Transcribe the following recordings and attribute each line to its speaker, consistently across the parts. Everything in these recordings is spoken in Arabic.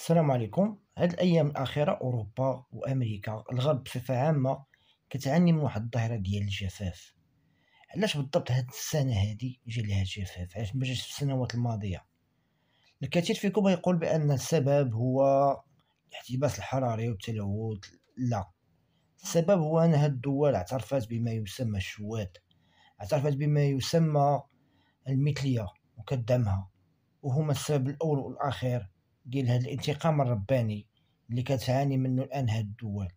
Speaker 1: السلام عليكم هاد الايام الاخيره اوروبا وامريكا الغرب بصفه عامه كتعاني من واحد الظاهره ديال الجفاف علاش بالضبط هاد السنه هادي جا ليها الجفاف علاش ما جاش في السنوات الماضيه الكثير فيكم يقول بان السبب هو الاحتباس الحراري والتلوث لا السبب هو ان هاد الدول اعترفت بما يسمى الشواذ اعترفت بما يسمى المثليه وكدمها وهما السبب الاول والاخير ديال هذا الانتقام الرباني اللي كتعاني منه الان هاد الدول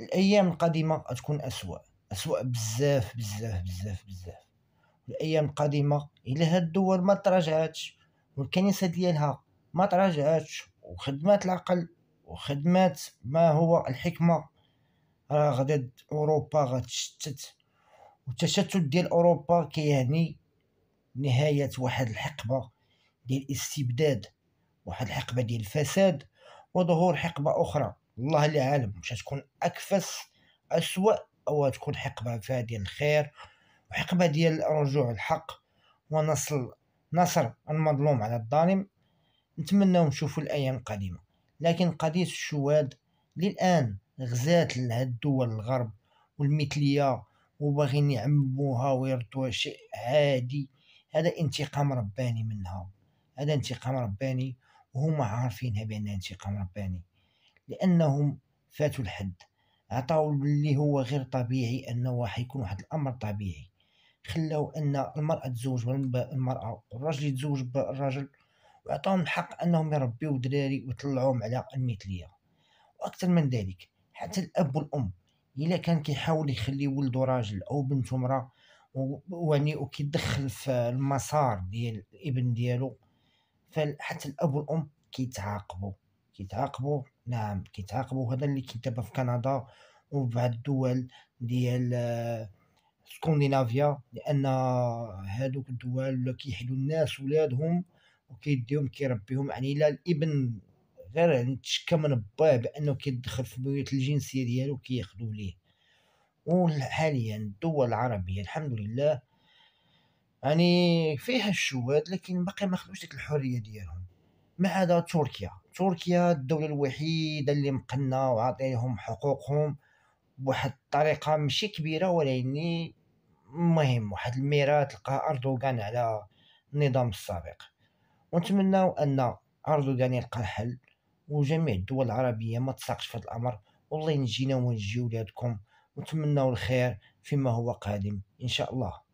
Speaker 1: الايام القادمه غتكون اسوا اسوا بزاف بزاف بزاف بزاف الايام القادمه الى هاد الدول ما تراجعاتش والكنيسه ديالها ما تراجعاتش وخدمات العقل وخدمات ما هو الحكمه راه غادي اوروبا غتشتت والتشتت ديال اوروبا كيعني نهايه واحد الحقبه ديال الاستبداد واحد الحقبه ديال الفساد وظهور حقبه اخرى الله اللي عالم واش تكون اكفس اسوا او تكون حقبه فيها ديال الخير وحقبه ديال رجوع الحق ونصل نصر المظلوم على الظالم نتمنى نشوفوا الايام القادمه لكن قضيه الشواد للان غزات لهاد الدول الغرب والمثليه وباغين يعمموها ويردوها شيء عادي هذا انتقام رباني منها هذا انتقام رباني وهما عارفينها بأن انتقام رباني لأنهم فاتوا الحد عطاو اللي هو غير طبيعي أنه يكون واحد الأمر طبيعي خلاو أن المرأة تزوج بالمرأة والرجل يتزوج بالرجل وعطاهم الحق أنهم يربيو دراري ويطلعوهم على المثلية وأكثر من ذلك حتى الأب والأم إلا كان كيحاول يخلي ولدو راجل أو بنته امرأة ويعني وكيدخل في المسار ديال الابن ديالو فحتى الاب والام كيتعاقبوا كيتعاقبوا نعم كيتعاقبوا هذا اللي كاين في كندا وبعض الدول ديال آه، سكندنافيا لان هادوك الدول ولا كيحيدوا الناس ولادهم وكيديهم كيربيهم يعني الا الابن غير يعني تشكى من باه بانه كيدخل في بيوت الجنسيه ديالو كياخذوا ليه وحاليا الدول العربيه الحمد لله يعني فيها الشواذ لكن باقي ما خدوش ديك الحريه ديالهم ما عدا تركيا تركيا الدوله الوحيده اللي مقنه وعاطيهم حقوقهم بواحد الطريقه ماشي كبيره ولكن مهم واحد الميراث تلقى اردوغان على النظام السابق ونتمناو ان اردوغان يلقى الحل وجميع الدول العربيه ما تساقش في هذا الامر والله نجينا ونجي ولادكم ونتمناو الخير فيما هو قادم ان شاء الله